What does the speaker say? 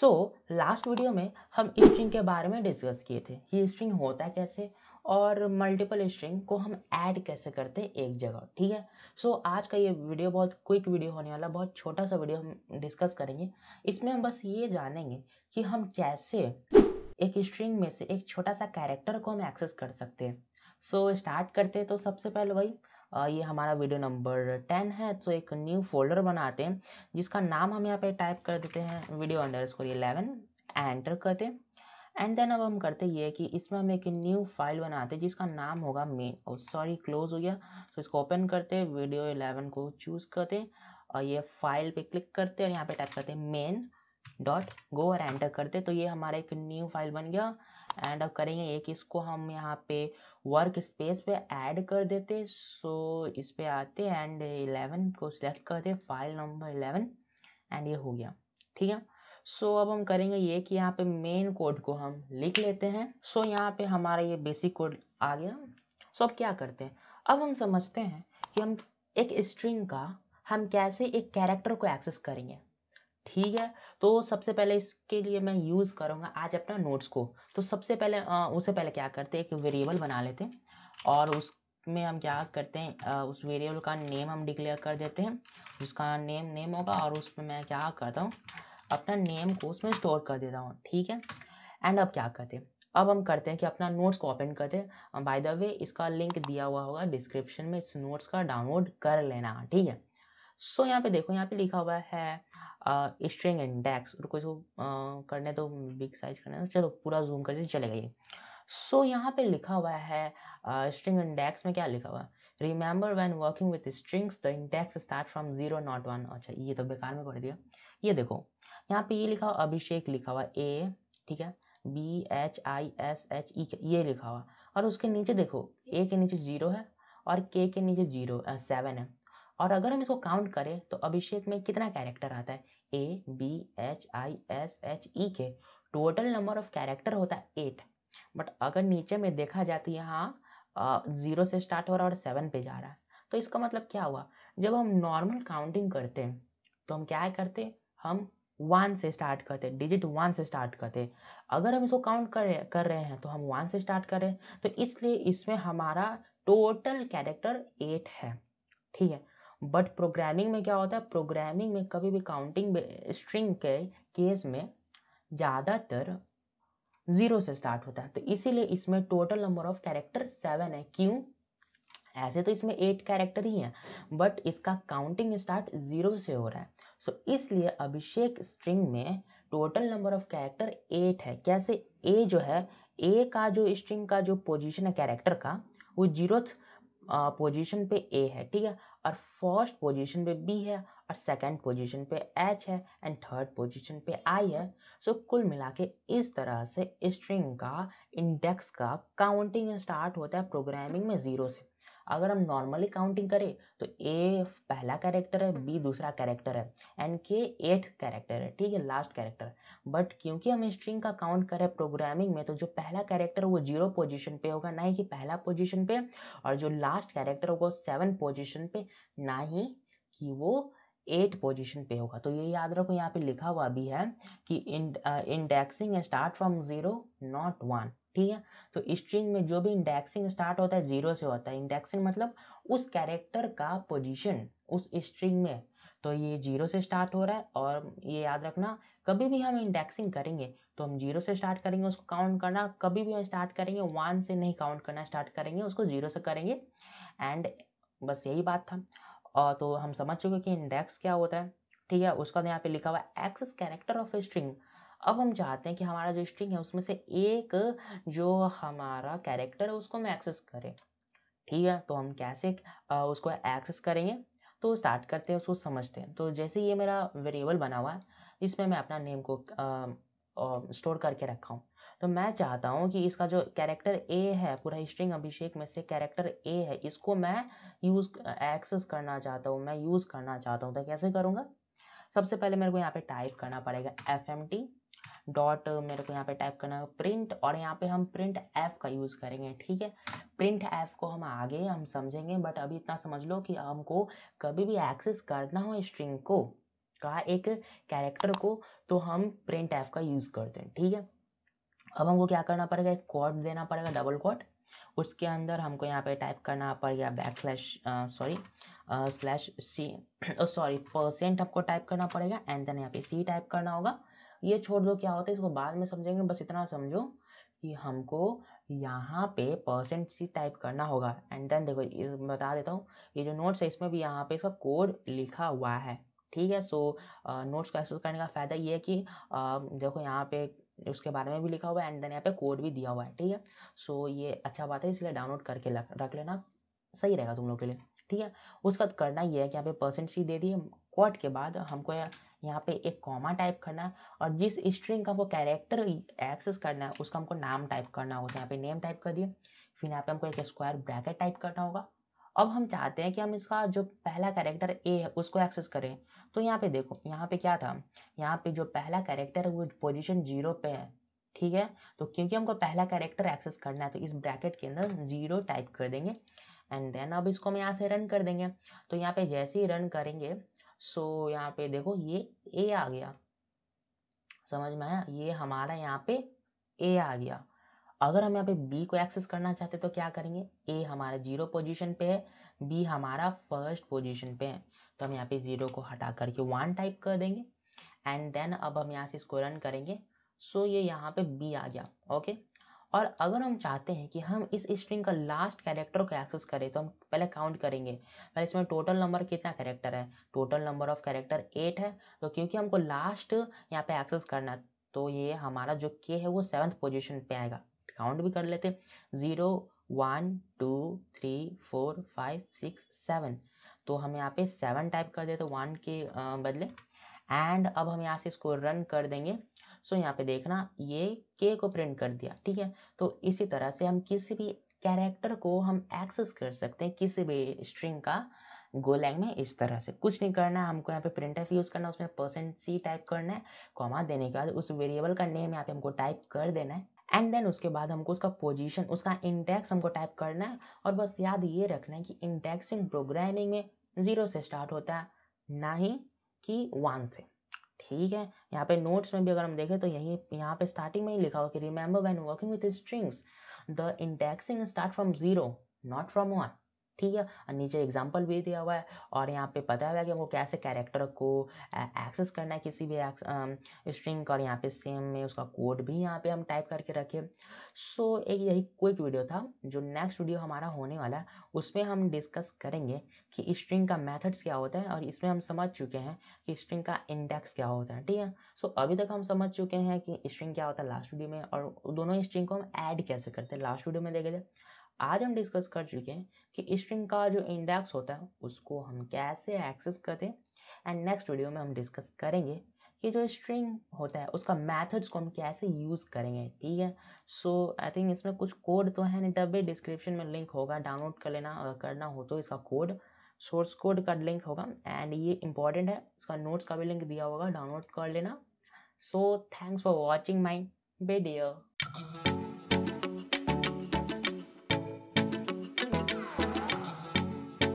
so last video में हम string के बारे में डिस्कस किए थे ये स्ट्रिंग होता कैसे और मल्टीपल स्ट्रिंग को हम ऐड कैसे करते हैं एक जगह ठीक है सो so, आज का ये वीडियो बहुत क्विक वीडियो होने वाला बहुत छोटा सा वीडियो हम डिस्कस करेंगे इसमें हम बस ये जानेंगे कि हम कैसे एक स्ट्रिंग में से एक छोटा सा कैरेक्टर को हम एक्सेस कर सकते हैं सो so, स्टार्ट करते हैं तो सबसे पहले वही ये हमारा वीडियो नंबर टेन है तो एक न्यू फोल्डर बनाते हैं जिसका नाम हम यहाँ पे टाइप कर देते हैं video underscore eleven enter करते हैं एंड देन अब हम करते ये कि इसमें हम एक न्यू फाइल बनाते हैं जिसका नाम होगा मेन और सॉरी क्लोज हो गया तो इसको ओपन करते वीडियो इलेवन को चूज़ करते और ये फाइल पे क्लिक करते और यहाँ पे टाइप करते मेन डॉट गो और एंटर करते तो ये हमारा एक न्यू फाइल बन गया एंड अब करेंगे ये कि इसको हम यहाँ पे वर्क स्पेस पे ऐड कर देते सो so, इस पे आते एंड एलेवन को सिलेक्ट करते फाइल नंबर एलेवन एंड ये हो गया ठीक है सो so, अब हम करेंगे ये कि यहाँ पे मेन कोड को हम लिख लेते हैं सो so, यहाँ पे हमारा ये बेसिक कोड आ गया सो so, अब क्या करते हैं अब हम समझते हैं कि हम एक स्ट्रिंग का हम कैसे एक कैरेक्टर को एक्सेस करेंगे ठीक है तो सबसे पहले इसके लिए मैं यूज़ करूँगा आज अपना नोट्स को तो सबसे पहले आ, उसे पहले क्या करते हैं एक वेरिएबल बना लेते हैं और उसमें हम क्या करते हैं उस वेरिएबल का नेम हम डिक्लेयर कर देते हैं जिसका नेम नेम होगा और उसमें मैं क्या करता हूँ अपना नेम को उसमें स्टोर कर देता हूँ ठीक है एंड अब क्या करते हैं अब हम करते हैं कि अपना नोट्स को ओपन करते हैं बाय द वे इसका लिंक दिया हुआ होगा डिस्क्रिप्शन में इस नोट्स का डाउनलोड कर लेना ठीक है सो यहाँ पे देखो यहाँ पे लिखा हुआ है स्ट्रिंग इंडेक्स और को इसको करने तो बिग साइज करने तो चलो पूरा जूम कर दीजिए चलेगा ये सो यहाँ पे लिखा हुआ है स्ट्रिंग इंडेक्स में क्या लिखा हुआ है remember when working with strings the index start from zero not one अच्छा ये तो बेकार में पढ़ दिया ये देखो यहाँ पे ये लिखा हुआ अभिषेक लिखा हुआ ए ठीक है B H I S H E ये लिखा हुआ और उसके नीचे देखो ए के नीचे जीरो है और के के नीचे जीरो सेवन है और अगर हम इसको काउंट करें तो अभिषेक में कितना कैरेक्टर आता है A B H I S H E के टोटल नंबर ऑफ कैरेक्टर होता है एट बट अगर नीचे में देखा जाए तो यहाँ ज़ीरो से स्टार्ट हो रहा है और सेवन पे जा रहा है तो इसका मतलब क्या हुआ जब हम नॉर्मल काउंटिंग करते हैं तो हम क्या करते हम वन से स्टार्ट करते डिजिट वन से स्टार्ट करते अगर हम इसको काउंट कर कर रहे हैं तो हम वन से स्टार्ट करें तो इसलिए इसमें हमारा टोटल कैरेक्टर एट है ठीक है बट प्रोग्रामिंग में क्या होता है प्रोग्रामिंग में कभी भी काउंटिंग स्ट्रिंग के केस में ज़्यादातर ज़ीरो से स्टार्ट होता है तो इसीलिए इसमें total number of character seven है क्यों ऐसे तो इसमें एट कैरेक्टर ही हैं बट इसका काउंटिंग स्टार्ट ज़ीरो से हो रहा है सो so, इसलिए अभिषेक स्ट्रिंग में total number of character eight है कैसे ए जो है ए का जो स्ट्रिंग का जो पोजीशन है कैरेक्टर का वो जीरो पोजीशन पे ए है ठीक है और फर्स्ट पोजीशन पे बी है और सेकंड पोजीशन पे एच है एंड थर्ड पोजीशन पे आई है सो so, कुल मिला के इस तरह से स्ट्रिंग का इंडेक्स का काउंटिंग स्टार्ट होता है प्रोग्रामिंग में ज़ीरो से अगर हम नॉर्मली काउंटिंग करें तो ए पहला कैरेक्टर है बी दूसरा कैरेक्टर है एंड के एथ कैरेक्टर है ठीक है लास्ट कैरेक्टर बट क्योंकि हम स्ट्रिंग का काउंट करें प्रोग्रामिंग में तो जो पहला कैरेक्टर वो जीरो पोजिशन पे होगा ना ही कि पहला पोजिशन पे और जो लास्ट कैरेक्टर होगा सेवन पोजिशन पे ना ही कि वो एट पोजिशन पे होगा तो ये याद रखो यहाँ पे लिखा हुआ भी है कि indexing start from zero not one ठीक है तो स्ट्रिंग में जो भी इंडेक्सिंग स्टार्ट होता है जीरो से होता है इंडेक्सिंग मतलब उस कैरेक्टर का पोजीशन उस स्ट्रिंग में तो ये जीरो से स्टार्ट हो रहा है और ये याद रखना कभी भी हम इंडेक्सिंग करेंगे तो हम जीरो से स्टार्ट करेंगे उसको काउंट करना कभी भी हम स्टार्ट करेंगे वन से नहीं काउंट करना स्टार्ट करेंगे उसको जीरो से करेंगे एंड बस यही बात था और तो हम समझ चुके कि इंडेक्स क्या होता है ठीक है उसका तो यहाँ पे लिखा हुआ एक्सेस कैरेक्टर ऑफ स्ट्रिंग अब हम चाहते हैं कि हमारा जो स्ट्रिंग है उसमें से एक जो हमारा कैरेक्टर है उसको हम एक्सेस करें ठीक है तो हम कैसे उसको एक्सेस करेंगे तो स्टार्ट करते हैं उसको समझते हैं तो जैसे ये मेरा वेरिएबल बना हुआ है इसमें मैं अपना नेम को स्टोर करके रखा हूँ तो मैं चाहता हूँ कि इसका जो कैरेक्टर ए है पूरा स्ट्रिंग अभिषेक में से कैरेक्टर ए है इसको मैं यूज़ एक्सेस करना चाहता हूँ मैं यूज़ करना चाहता हूँ तो कैसे करूँगा सबसे पहले मेरे को यहाँ पे टाइप करना पड़ेगा F M T dot uh, मेरे को यहाँ पे टाइप करना है प्रिंट और यहाँ पे हम प्रिंट एफ का यूज़ करेंगे ठीक है प्रिंट एफ को हम आगे हम समझेंगे बट अभी इतना समझ लो कि हमको कभी भी एक्सेस करना हो स्ट्रिंग को का एक कैरेक्टर को तो हम प्रिंट एफ का यूज़ करते हैं ठीक है अब हमको क्या करना पड़ेगा एक कॉट देना पड़ेगा डबल कॉट उसके अंदर हमको यहाँ पे टाइप करना पड़ेगा backslash sorry slash C sorry percent आपको टाइप करना पड़ेगा एंड देन यहाँ पे सी टाइप करना होगा ये छोड़ दो क्या होता है इसको बाद में समझेंगे बस इतना समझो कि हमको यहाँ पे परसेंट सी टाइप करना होगा एंड देन देखो ये बता देता हूँ ये जो नोट्स है इसमें भी यहाँ पे इसका कोड लिखा हुआ है ठीक है सो नोट्स को एक्सेस करने का फ़ायदा ये है कि आ, देखो यहाँ पे उसके बारे में भी लिखा हुआ है एंड देन यहाँ पे कोड भी दिया हुआ है ठीक है सो ये अच्छा बात है इसलिए डाउनलोड करके रख लेना सही रहेगा तुम लोग के लिए ठीक है उसका करना ये है कि यहाँ पे परसेंट सी दे दिए क्वाट के बाद हमको यहाँ पे एक कॉमा टाइप करना है और जिस स्ट्रिंग का वो कैरेक्टर एक्सेस करना है उसका हमको नाम टाइप करना होगा यहाँ पे नेम टाइप कर दिए फिर यहाँ पे हमको एक स्क्वायर ब्रैकेट टाइप करना होगा अब हम चाहते हैं कि हम इसका जो पहला कैरेक्टर ए है उसको एक्सेस करें तो यहाँ पे देखो यहाँ पे क्या था यहाँ पे जो पहला कैरेक्टर है वो पोजिशन जीरो पे है ठीक है तो क्योंकि हमको पहला कैरेक्टर एक्सेस करना है तो इस ब्रैकेट के अंदर जीरो टाइप कर देंगे एंड देन अब इसको हम यहाँ से रन कर देंगे तो यहाँ पे जैसे ही रन करेंगे सो so, यहाँ पे देखो ये ए आ गया समझ में आया ये हमारा यहाँ पे ए आ गया अगर हम यहाँ पे बी को एक्सेस करना चाहते तो क्या करेंगे ए हमारा जीरो पोजीशन पे है बी हमारा फर्स्ट पोजीशन पे है तो हम यहाँ पे जीरो को हटा करके वन टाइप कर देंगे एंड देन अब हम यहाँ से इसको रन करेंगे सो so, ये यहाँ पे बी आ गया ओके और अगर हम चाहते हैं कि हम इस स्ट्रिंग का लास्ट कैरेक्टर को एक्सेस करें तो हम पहले काउंट करेंगे पहले इसमें टोटल नंबर कितना कैरेक्टर है total number of character eight है तो क्योंकि हमको लास्ट यहाँ पे एक्सेस करना है तो ये हमारा जो के है वो सेवन्थ पोजिशन पे आएगा काउंट भी कर लेते zero one two three four five six seven तो हम यहाँ पे सेवन टाइप कर देते वन के बदले एंड अब हम यहाँ से इसको रन कर देंगे सो यहाँ पे देखना ये के को प्रिंट कर दिया ठीक है तो इसी तरह से हम किसी भी कैरेक्टर को हम एक्सेस कर सकते हैं किसी भी स्ट्रिंग का गोलैंग में इस तरह से कुछ नहीं करना है हमको यहाँ पे प्रिंट एफ यूज़ करना है उसमें परसेंट सी टाइप करना है कॉमा देने के बाद उस वेरिएबल का नेम यहाँ पे हमको टाइप कर देना है एंड देन उसके बाद हमको उसका पोजीशन उसका इंडेक्स हमको टाइप करना है और बस याद ये रखना है कि इंडेक्स इन प्रोग्रामिंग में ज़ीरो से स्टार्ट होता है ना ही कि वन से ठीक है यहाँ पे नोट्स में भी अगर हम देखें तो यही यहाँ पे स्टार्टिंग में ही लिखा हुआ कि remember when working with strings the indexing start from zero not from one ठीक है और नीचे एग्जाम्पल भी दिया हुआ है और यहाँ पे पता हुआ है कि हमको कैसे कैरेक्टर को एक्सेस करना है किसी भी स्ट्रिंग का और यहाँ पे सेम में उसका कोड भी यहाँ पे हम टाइप करके रखें सो so, एक यही क्विक वीडियो था जो नेक्स्ट वीडियो हमारा होने वाला है उसमें हम डिस्कस करेंगे कि स्ट्रिंग का मैथड्स क्या होता है और इसमें हम समझ चुके हैं कि स्ट्रिंग का इंडेक्स क्या होता है ठीक है सो so, अभी तक हम समझ चुके हैं कि स्ट्रिंग क्या होता है लास्ट वीडियो में और दोनों स्ट्रिंग को हम ऐड कैसे करते हैं लास्ट वीडियो में देखे जाए आज हम डिस्कस कर चुके हैं कि स्ट्रिंग का जो इंडेक्स होता है उसको हम कैसे एक्सेस करते हैं एंड नेक्स्ट वीडियो में हम डिस्कस करेंगे कि जो स्ट्रिंग होता है उसका मेथड्स को हम कैसे यूज़ करेंगे ठीक है सो आई थिंक इसमें कुछ कोड तो है नहीं तब भी डिस्क्रिप्शन में लिंक होगा डाउनलोड कर लेना अगर करना हो तो इसका कोड सोर्स कोड का लिंक होगा एंड ये इंपॉर्टेंट है इसका नोट्स का भी लिंक दिया होगा डाउनलोड कर लेना so thanks for watching my video